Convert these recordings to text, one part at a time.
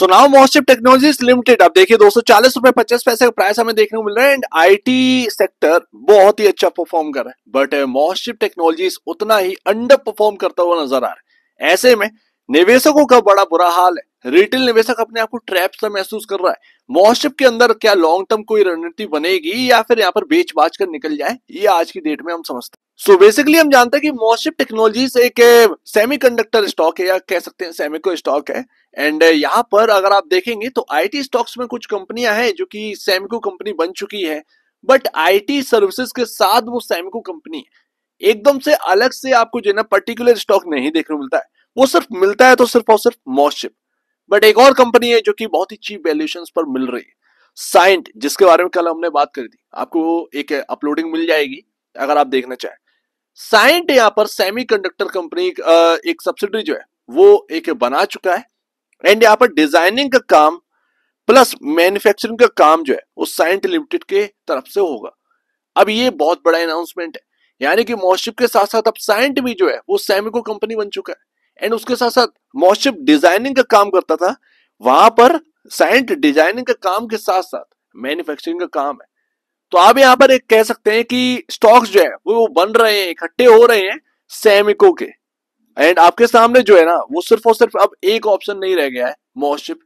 सो now MosChip Technologies Limited अब देखिए दो सौ चालीस रुपए पचास पैसे का प्राइस हमें देखने को मिल रहा है एंड आईटी सेक्टर बहुत ही अच्छा परफॉर्म कर रहा है बट मोस्टिप टेक्नोलॉजीज उतना ही अंडर परफॉर्म करता हुआ नजर आ रहा है ऐसे में निवेशकों का बड़ा बुरा हाल है रिटेल निवेशक अपने आप को ट्रैप सा महसूस कर रहा है मॉशिप के अंदर क्या लॉन्ग टर्म कोई रणनीति बनेगी या फिर यहाँ पर बेच बाज कर निकल जाए ये आज की डेट में हम समझते हैं सो बेसिकली हम जानते हैं कि मॉशिप टेक्नोलॉजी एक सेमीकंडक्टर eh, स्टॉक है या कह सकते हैं सेमिको स्टॉक है एंड eh, यहाँ पर अगर आप देखेंगे तो आई स्टॉक्स में कुछ कंपनियां हैं जो की सेमिको कंपनी बन चुकी है बट आईटी सर्विसेज के साथ वो सेमिको कंपनी है एकदम से अलग से आपको जो है ना पर्टिकुलर स्टॉक नहीं देखने को मिलता है वो सिर्फ मिलता है तो सिर्फ और सिर्फ मॉशिप बट एक और कंपनी है जो कि बहुत ही चीप वैल्यूएशन पर मिल रही है साइंट जिसके बारे में कल हमने बात करी थी आपको एक अपलोडिंग मिल जाएगी अगर आप देखना चाहें साइंट यहाँ पर कंडक्टर कंपनी एक सब्सिडी जो है वो एक बना चुका है एंड यहाँ पर डिजाइनिंग का काम प्लस मैन्युफैक्चरिंग का काम जो है वो साइंट लिमिटेड के तरफ से होगा अब ये बहुत बड़ा अनाउंसमेंट है यानी कि मोशिप के साथ साथ अब साइंट भी जो है वो सैमिको कंपनी बन चुका है एंड उसके साथ साथ मॉशिप डिजाइनिंग का काम करता था वहां पर साइंट डिजाइनिंग का काम के साथ साथ मैन्युफैक्चरिंग का काम है तो आप यहाँ पर एक कह सकते हैं कि स्टॉक्स जो है वो बन रहे हैं इकट्ठे हो रहे हैं सैमिको के एंड आपके सामने जो है ना वो सिर्फ और सिर्फ अब एक ऑप्शन नहीं रह गया है मॉशिप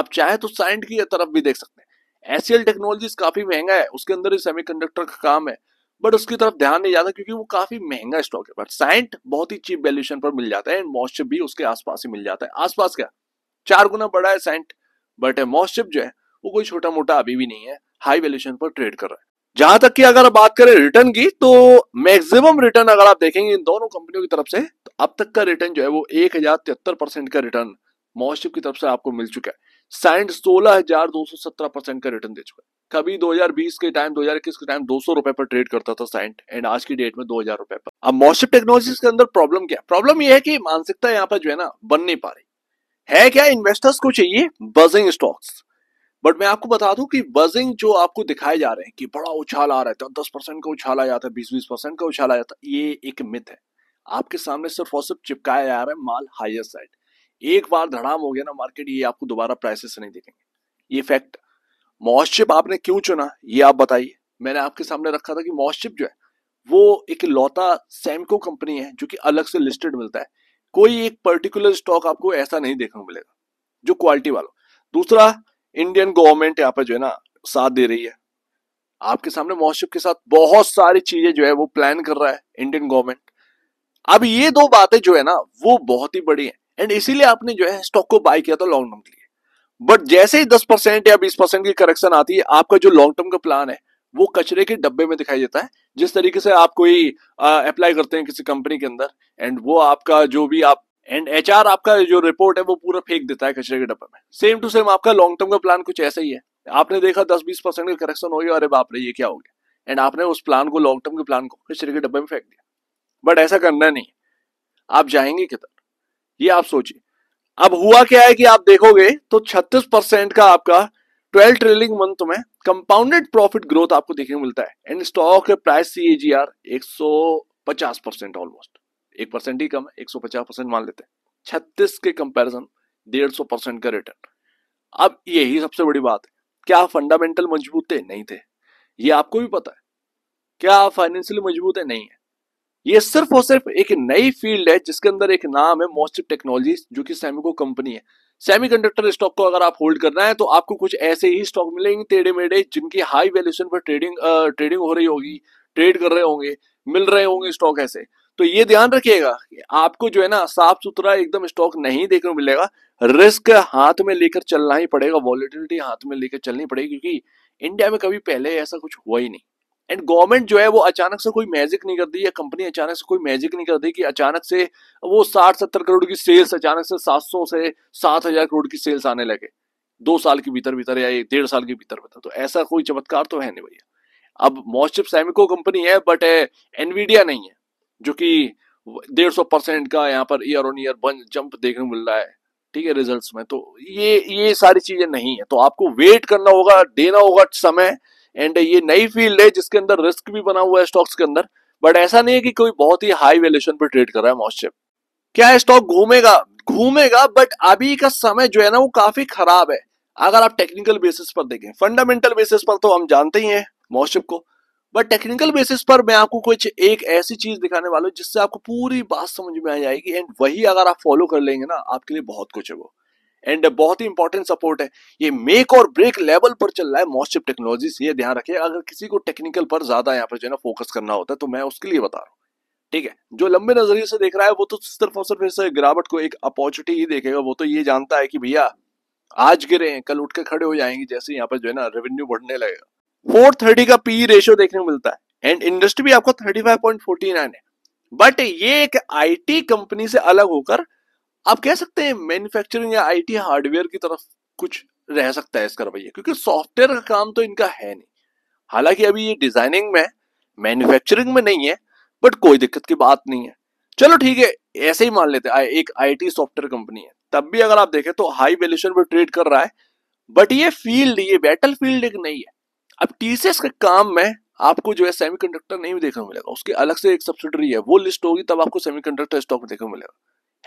आप चाहे तो साइंट की तरफ भी देख सकते हैं एसियल टेक्नोलॉजी काफी महंगा है उसके अंदर ही सेमीकंडक्टर का काम है बट उसकी तरफ ध्यान नहीं जाता क्योंकि वो काफी महंगा स्टॉक है बट साइंट बहुत ही चीप वैल्यूशन पर मिल जाता है एंड मॉस्चिप भी उसके आसपास ही मिल जाता है आसपास क्या चार गुना बड़ा है साइंट बट मॉस्चिप जो है वो कोई छोटा मोटा अभी भी नहीं है हाई वैल्यूशन पर ट्रेड कर रहा है जहां तक की अगर बात करें रिटर्न की तो मैक्सिमम रिटर्न अगर आप देखेंगे इन दोनों कंपनियों की तरफ से तो अब तक का रिटर्न जो है वो एक परसेंट का रिटर्न मॉस्टिप की तरफ से आपको मिल चुका है साइंट सोलह हजार दो सौ सत्रह परसेंट का रिटर्न दे चुका है कभी 2020 के टाइम 2021 के टाइम 200 रुपए पर ट्रेड करता था साइंट एंड आज की डेट में 2000 रुपए पर अब मॉशिप टेक्नोलॉजीज के अंदर प्रॉब्लम क्या प्रॉब्लम यह है कि मानसिकता यहाँ पर जो है ना बन नहीं पा रही है क्या इन्वेस्टर्स को चाहिए बजिंग स्टॉक्स बट मैं आपको बता दूं कि बजिंग जो आपको दिखाए जा रहे हैं कि बड़ा उछाल आ रहा है तो दस परसेंट का उछाल आ जाता है बीस बीस परसेंट का उछाल आ जाता है ये एक मिथ है आपके सामने सिर्फ और सिर्फ चिपकाया जा रहा है माल हायर साइड एक बार धड़ाम हो गया ना मार्केट ये आपको दोबारा प्राइसेस नहीं दिखेंगे ये फैक्ट मॉसशिप आपने क्यों चुना ये आप बताइए मैंने आपके सामने रखा था कि मॉसशिप जो है वो एक लौता सैमको कंपनी है जो कि अलग से लिस्टेड मिलता है कोई एक पर्टिकुलर स्टॉक आपको ऐसा नहीं देखने को मिलेगा जो क्वालिटी वालों दूसरा इंडियन गवर्नमेंट यहाँ पे जो है ना साथ दे रही है आपके सामने मॉसशिप के साथ बहुत सारी चीजें जो है वो प्लान कर रहा है इंडियन गवर्नमेंट अब ये दो बातें जो है ना वो बहुत ही बड़ी है एंड इसीलिए आपने जो है स्टॉक को बाय किया था लॉन्ग टर्म के लिए बट जैसे ही दस परसेंट या बीस परसेंट की करेक्शन आती है आपका जो लॉन्ग टर्म का प्लान है वो कचरे के डब्बे में दिखाई देता है जिस तरीके से आप कोई अप्लाई करते हैं किसी कंपनी के अंदर एंड वो आपका जो भी आप एंड एच आपका जो रिपोर्ट है वो पूरा फेंक देता है कचरे के डब्बे में सेम टू सेम आपका लॉन्ग टर्म का प्लान कुछ ऐसा ही है आपने देखा दस बीस परसेंट का करेक्शन हो गया अरे बाप रे ये क्या हो गया एंड आपने उस प्लान को लॉन्ग टर्म के प्लान को कचरे के डब्बे में फेंक दिया बट ऐसा करना नहीं आप जाएंगे किधर ये आप सोचिए अब हुआ क्या है कि आप देखोगे तो 36 परसेंट का आपका 12 ट्रेलिंग मंथ में कंपाउंडेड प्रॉफिट ग्रोथ आपको देखने को मिलता है एंड स्टॉक के price C A G R एक सौ पचास परसेंट ऑलमोस्ट एक परसेंट ही कम है एक सौ पचास परसेंट मान लेते हैं छत्तीस के कंपैरिजन डेढ़ सौ परसेंट का रिटर्न अब यही सबसे बड़ी बात है क्या फंडामेंटल मजबूत थे नहीं थे ये आपको भी पता है क्या फाइनेंशियली मजबूत है नहीं है ये सिर्फ और सिर्फ एक नई फील्ड है जिसके अंदर एक नाम है मोस्टिव टेक्नोलॉजी जो कि सेमिको कंपनी है सेमीकंडक्टर स्टॉक को अगर आप होल्ड करना है तो आपको कुछ ऐसे ही स्टॉक मिलेंगे टेढ़े मेढ़े जिनकी हाई वैल्यूएशन पर ट्रेडिंग ट्रेडिंग हो रही होगी ट्रेड कर रहे होंगे मिल रहे होंगे स्टॉक ऐसे तो ये ध्यान रखिएगा आपको जो है ना साफ सुथरा एकदम स्टॉक नहीं देखने को मिलेगा रिस्क हाथ में लेकर चलना ही पड़ेगा वॉलिटिलिटी हाथ में लेकर चलनी पड़ेगी क्योंकि इंडिया में कभी पहले ऐसा कुछ हुआ ही नहीं एंड गवर्नमेंट जो है वो अचानक से कोई मैजिक नहीं करती या कंपनी अचानक से कोई मैजिक नहीं करती कि अचानक से वो साठ सत्तर करोड़ की सेल्स अचानक से सात सौ से सात हजार करोड़ की सेल्स आने लगे दो साल के भीतर भीतर या एक डेढ़ साल के भीतर भीतर तो ऐसा कोई चमत्कार तो है नहीं भैया अब मोस्टिप सैमिको कंपनी है बट एनवीडिया eh, नहीं है जो कि डेढ़ सौ परसेंट का यहाँ पर ईयर ऑन ईयर बन जंप देखने को मिल रहा है ठीक है रिजल्ट्स में तो ये ये सारी चीजें नहीं है तो आपको वेट करना होगा देना होगा समय एंड uh, ये नई फील्ड है जिसके अंदर रिस्क भी बना हुआ है स्टॉक्स के अंदर बट ऐसा नहीं है कि कोई बहुत ही हाई वैल्यूशन पर ट्रेड कर रहा है मॉस्चेप क्या स्टॉक घूमेगा घूमेगा बट अभी का समय जो है ना वो काफी खराब है अगर आप टेक्निकल बेसिस पर देखें फंडामेंटल बेसिस पर तो हम जानते ही हैं मॉस्चेप को बट टेक्निकल बेसिस पर मैं आपको कुछ एक ऐसी चीज दिखाने वाला हूँ जिससे आपको पूरी बात समझ में आ जाएगी एंड वही अगर आप फॉलो कर लेंगे ना आपके लिए बहुत कुछ है वो एंड बहुत ही इंपॉर्टेंट सपोर्ट है ये मेक और ब्रेक लेवल पर चल रहा है मॉस्टिप टेक्नोलॉजी से ये ध्यान रखिए अगर किसी को टेक्निकल पर ज्यादा यहाँ पर जो है ना फोकस करना होता है तो मैं उसके लिए बता रहा हूँ ठीक है जो लंबे नजरिए से देख रहा है वो तो सिर्फ और सिर्फ गिरावट को एक अपॉर्चुनिटी ही देखेगा वो तो ये जानता है कि भैया आज गिरे हैं कल उठ के खड़े हो जाएंगे जैसे यहाँ पर जो है ना रेवेन्यू बढ़ने लगेगा फोर थर्टी का पी रेशियो e देखने को मिलता है एंड इंडस्ट्री भी आपको thirty five point forty nine है बट ये एक आईटी कंपनी से अलग होकर आप कह सकते हैं मैन्युफैक्चरिंग या आईटी हार्डवेयर की तरफ कुछ रह सकता है इसका रवैया क्योंकि सॉफ्टवेयर का काम तो इनका है नहीं हालांकि अभी ये डिजाइनिंग में मैन्युफैक्चरिंग में नहीं है बट कोई दिक्कत की बात नहीं है चलो ठीक है ऐसे ही मान लेते हैं एक आईटी सॉफ्टवेयर कंपनी है तब भी अगर आप देखें तो हाई वेल्यूशन पर ट्रेड कर रहा है बट ये फील्ड ये बैटल फील्ड एक नहीं है अब टीसीएस के काम में आपको जो है सेमीकंडक्टर नहीं देखने को मिलेगा उसके अलग से एक सब्सिडरी है वो लिस्ट होगी तब आपको सेमीकंडक्टर स्टॉक देखने को मिलेगा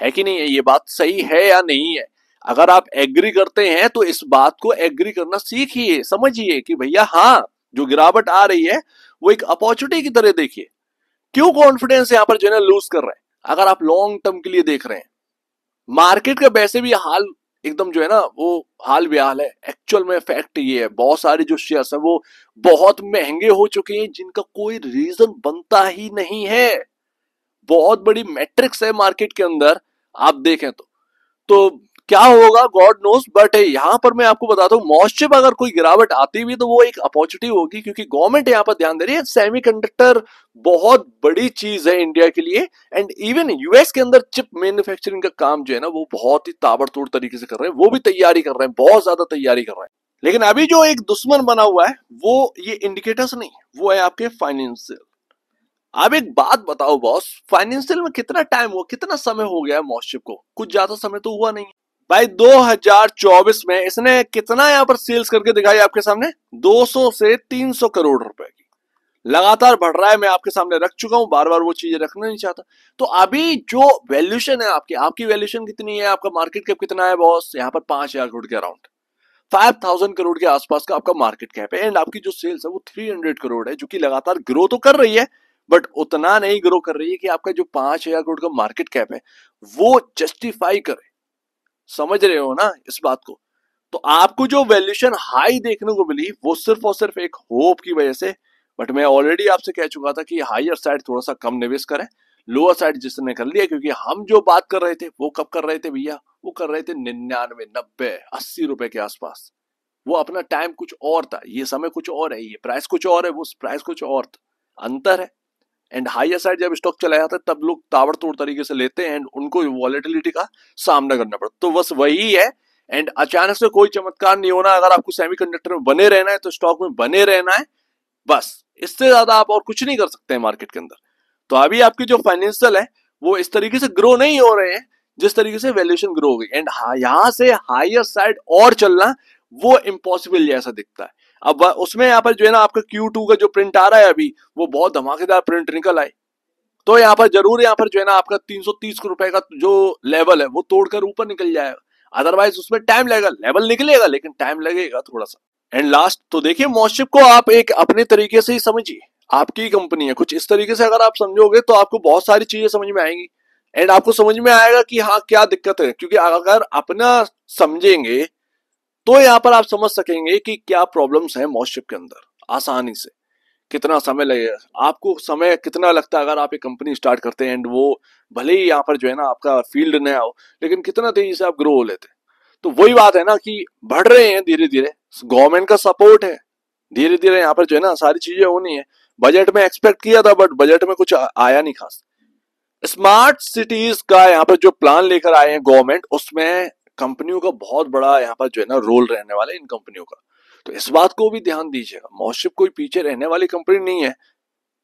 है कि नहीं है ये बात सही है या नहीं है अगर आप एग्री करते हैं तो इस बात को एग्री करना सीखिए समझिए कि भैया हाँ जो गिरावट आ रही है वो एक अपॉर्चुनिटी की तरह देखिए क्यों कॉन्फिडेंस यहाँ पर जो है ना लूज कर रहे हैं अगर आप लॉन्ग टर्म के लिए देख रहे हैं मार्केट का वैसे भी हाल एकदम जो है ना वो हाल बेहाल है एक्चुअल में फैक्ट ये है बहुत सारे जो शेयर्स है वो बहुत महंगे हो चुके हैं जिनका कोई रीजन बनता ही नहीं है बहुत बड़ी मैट्रिक्स है मार्केट के अंदर आप देखें तो तो क्या होगा गॉड नोस बट यहां पर मैं आपको बताता हूँ मॉइस्चर अगर कोई गिरावट आती भी तो वो एक अपॉर्चुनिटी होगी क्योंकि गवर्नमेंट यहाँ पर ध्यान दे रही है सेमीकंडक्टर बहुत बड़ी चीज है इंडिया के लिए एंड इवन यूएस के अंदर चिप मैन्युफैक्चरिंग का काम जो है ना वो बहुत ही ताबड़तोड़ तरीके से कर रहे हैं वो भी तैयारी कर रहे हैं बहुत ज्यादा तैयारी कर रहे हैं लेकिन अभी जो एक दुश्मन बना हुआ है वो ये इंडिकेटर्स नहीं वो है आपके फाइनेंशियल अब एक बात बताओ बॉस फाइनेंशियल में कितना टाइम हुआ कितना समय हो गया है को कुछ ज्यादा समय तो हुआ नहीं भाई 2024 में इसने कितना यहाँ पर सेल्स करके दिखाई आपके सामने 200 से 300 करोड़ रुपए की लगातार बढ़ रहा है मैं आपके सामने रख चुका हूँ बार बार वो चीजें रखना नहीं चाहता तो अभी जो वैल्यूशन है आपकी आपकी वैल्यूशन कितनी है आपका मार्केट कैप कितना है बॉस यहाँ पर पांच हजार करोड़ के अराउंड फाइव थाउजेंड करोड़ के आसपास का आपका मार्केट कैप है एंड आपकी जो सेल्स है वो थ्री हंड्रेड करोड़ है जो कि लगातार ग्रो तो कर रही है बट उतना नहीं ग्रो कर रही है कि आपका जो पांच हजार करोड़ का मार्केट कैप है वो जस्टिफाई करे समझ रहे हो ना इस बात को तो आपको जो वैल्यूशन हाई देखने को मिली वो सिर्फ और सिर्फ एक होप की वजह से बट मैं ऑलरेडी आपसे कह चुका था कि हायर साइड थोड़ा सा कम निवेश करें लोअर साइड जिसने कर लिया क्योंकि हम जो बात कर रहे थे वो कब कर रहे थे भैया वो कर रहे थे निन्यानवे नब्बे अस्सी रुपए के आसपास वो अपना टाइम कुछ और था ये समय कुछ और है ये प्राइस कुछ और है वो प्राइस कुछ और था अंतर है एंड हाई साइड जब स्टॉक चला जाता है तब लोग ताबड़तोड़ तरीके से लेते हैं एंड उनको वॉलिटिलिटी का सामना करना पड़ता तो बस वही है एंड अचानक से कोई चमत्कार नहीं होना अगर आपको सेमी में बने रहना है तो स्टॉक में बने रहना है बस इससे ज्यादा आप और कुछ नहीं कर सकते हैं मार्केट के अंदर तो अभी आपके जो फाइनेंशियल है वो इस तरीके से ग्रो नहीं हो रहे हैं जिस तरीके से वैल्यूएशन ग्रो हो गई एंड यहाँ से हायर साइड और चलना वो इम्पॉसिबल जैसा दिखता है अब उसमें यहाँ पर जो है ना आपका क्यू टू का जो प्रिंट आ रहा है अभी वो बहुत धमाकेदार प्रिंट निकल आए तो यहाँ पर जरूर यहाँ पर जो है ना आपका तीन सौ रुपए का जो लेवल है वो तोड़कर ऊपर निकल जाएगा अदरवाइज उसमें टाइम लगेगा लेवल निकलेगा लेकिन टाइम लगेगा थोड़ा सा एंड लास्ट तो देखिए मॉशिप को आप एक अपने तरीके से ही समझिए आपकी कंपनी है कुछ इस तरीके से अगर आप समझोगे तो आपको बहुत सारी चीजें समझ में आएंगी एंड आपको समझ में आएगा कि हाँ क्या दिक्कत है क्योंकि अगर अपना समझेंगे तो यहाँ पर आप समझ सकेंगे कि क्या प्रॉब्लम्स हैं मॉस्टिप के अंदर आसानी से कितना समय लगेगा आपको समय कितना लगता है अगर आप एक कंपनी स्टार्ट करते हैं एंड वो भले ही यहाँ पर जो है ना आपका फील्ड नया हो लेकिन कितना तेजी से आप ग्रो हो लेते तो वही बात है ना कि बढ़ रहे हैं धीरे धीरे गवर्नमेंट का सपोर्ट है धीरे धीरे यहाँ पर जो है ना सारी चीजें होनी है बजट में एक्सपेक्ट किया था बट बजट में कुछ आया नहीं खास स्मार्ट सिटीज का यहाँ पर जो प्लान लेकर आए हैं गवर्नमेंट उसमें कंपनियों का बहुत बड़ा यहाँ पर जो है ना रोल रहने वाला है इन कंपनियों का तो इस बात को भी ध्यान दीजिएगा मॉशिप कोई पीछे रहने वाली कंपनी नहीं है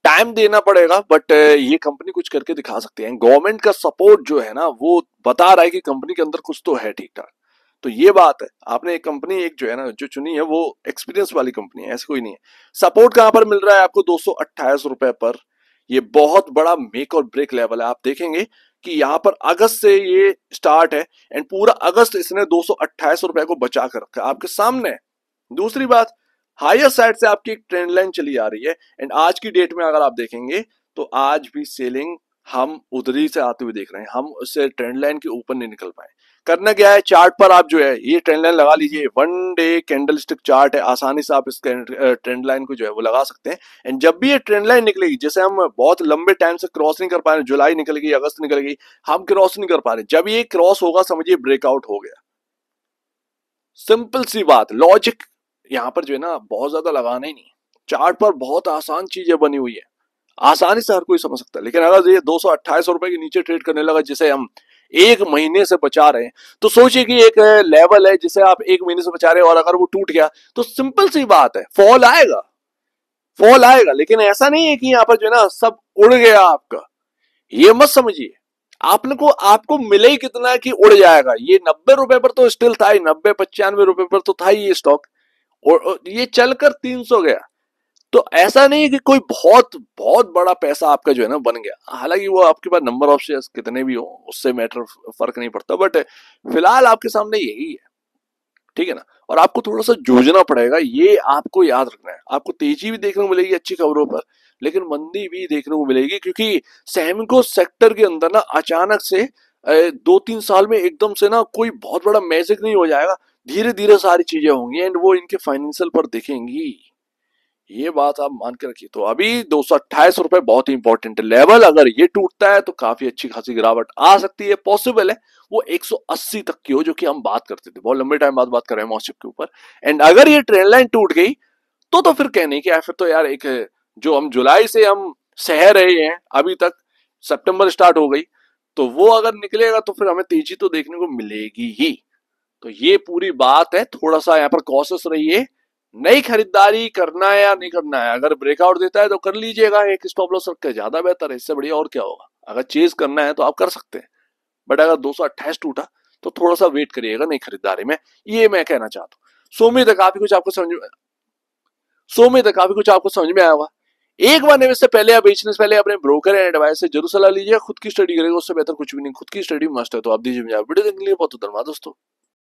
टाइम देना पड़ेगा बट ये कंपनी कुछ करके दिखा सकती है गवर्नमेंट का सपोर्ट जो है ना वो बता रहा है कि कंपनी के अंदर कुछ तो है ठीक ठाक तो ये बात है आपने एक कंपनी एक जो है ना जो चुनी है वो एक्सपीरियंस वाली कंपनी है ऐसी कोई नहीं है सपोर्ट कहाँ पर मिल रहा है आपको दो सौ रुपए पर ये बहुत बड़ा मेक और ब्रेक लेवल है आप देखेंगे कि यहाँ पर अगस्त से ये स्टार्ट है एंड पूरा अगस्त इसने दो रुपए को बचा कर रखा आपके सामने दूसरी बात हायर साइड से आपकी एक ट्रेंड लाइन चली आ रही है एंड आज की डेट में अगर आप देखेंगे तो आज भी सेलिंग हम उधरी से आते हुए देख रहे हैं हम उससे ट्रेंड लाइन के ऊपर नहीं निकल पाए करना क्या है चार्ट पर आप जो है ये ट्रेंड लाइन लगा लीजिए one day candlestick chart है आसानी से आप इस ट्रेंड लाइन को जो है वो लगा सकते हैं एंड जब भी ये ट्रेंड लाइन निकलेगी जैसे हम बहुत लंबे टाइम से क्रॉस नहीं कर पा रहे जुलाई निकल गई अगस्त निकल गई हम क्रॉस नहीं कर पा रहे जब ये क्रॉस होगा समझिए ब्रेकआउट हो गया सिंपल सी बात लॉजिक यहाँ पर जो है ना बहुत ज्यादा लगाना ही नहीं चार्ट पर बहुत आसान चीजें बनी हुई है आसानी से हर कोई समझ सकता है लेकिन अगर ये दो सौ रुपए के नीचे ट्रेड करने लगा जिसे हम एक महीने से बचा रहे हैं तो सोचिए कि एक लेवल है जिसे आप एक महीने से बचा रहे हैं और अगर वो टूट गया तो सिंपल सी बात है फॉल आएगा फॉल आएगा लेकिन ऐसा नहीं है कि यहाँ पर जो है ना सब उड़ गया आपका ये मत समझिए आपने को आपको मिले ही कितना कि उड़ जाएगा ये नब्बे रुपए पर तो स्टिल था ही नब्बे पचानवे रुपए पर तो था ही ये स्टॉक और ये चलकर तीन सौ गया तो ऐसा नहीं है कि कोई बहुत बहुत बड़ा पैसा आपका जो है ना बन गया हालांकि वो आपके पास नंबर ऑफ शेयर्स कितने भी हो उससे मैटर फर्क नहीं पड़ता बट फिलहाल आपके सामने यही है ठीक है ना और आपको थोड़ा सा जूझना पड़ेगा ये आपको याद रखना है आपको तेजी भी देखने को मिलेगी अच्छी खबरों पर लेकिन मंदी भी देखने को मिलेगी क्योंकि सैमिको सेक्टर के अंदर ना अचानक से दो तीन साल में एकदम से ना कोई बहुत बड़ा मैजिक नहीं हो जाएगा धीरे धीरे सारी चीजें होंगी एंड वो इनके फाइनेंशियल पर दिखेंगी ये बात आप मान के रखिए तो अभी दो सौ अट्ठाईस रुपए बहुत ही इंपॉर्टेंट लेवल अगर ये टूटता है तो काफी अच्छी खासी गिरावट आ सकती है पॉसिबल है वो 180 तक की हो जो कि हम बात करते थे बहुत लंबे टाइम बाद बात कर रहे हैं मॉसिप के ऊपर एंड अगर ये ट्रेन लाइन टूट गई तो तो फिर कहने की फिर तो यार एक जो हम जुलाई से हम सह रहे हैं अभी तक सेप्टेम्बर स्टार्ट हो गई तो वो अगर निकलेगा तो फिर हमें तेजी तो देखने को मिलेगी ही तो ये पूरी बात है थोड़ा सा यहाँ पर कॉशस रहिए नई खरीदारी करना है या नहीं करना है अगर ब्रेकआउट देता है तो कर लीजिएगा एक स्टॉप लॉस रख के ज्यादा बेहतर है इससे बढ़िया और क्या होगा अगर चेज करना है तो आप कर सकते हैं बट अगर दो टूटा तो थोड़ा सा वेट करिएगा नई खरीदारी में ये मैं कहना चाहता हूँ सोमी तक काफी कुछ आपको समझ में सोमी तक काफी कुछ आपको समझ में आया होगा एक बार निवेश से पहले या बेचने से पहले अपने ब्रोकर एंड एडवाइस से जरूर सलाह लीजिए खुद की स्टडी करेगा उससे बेहतर कुछ भी नहीं खुद की स्टडी मस्त है तो आप दीजिए मुझे वीडियो देखने के लिए बहुत धन्यवाद दोस्तों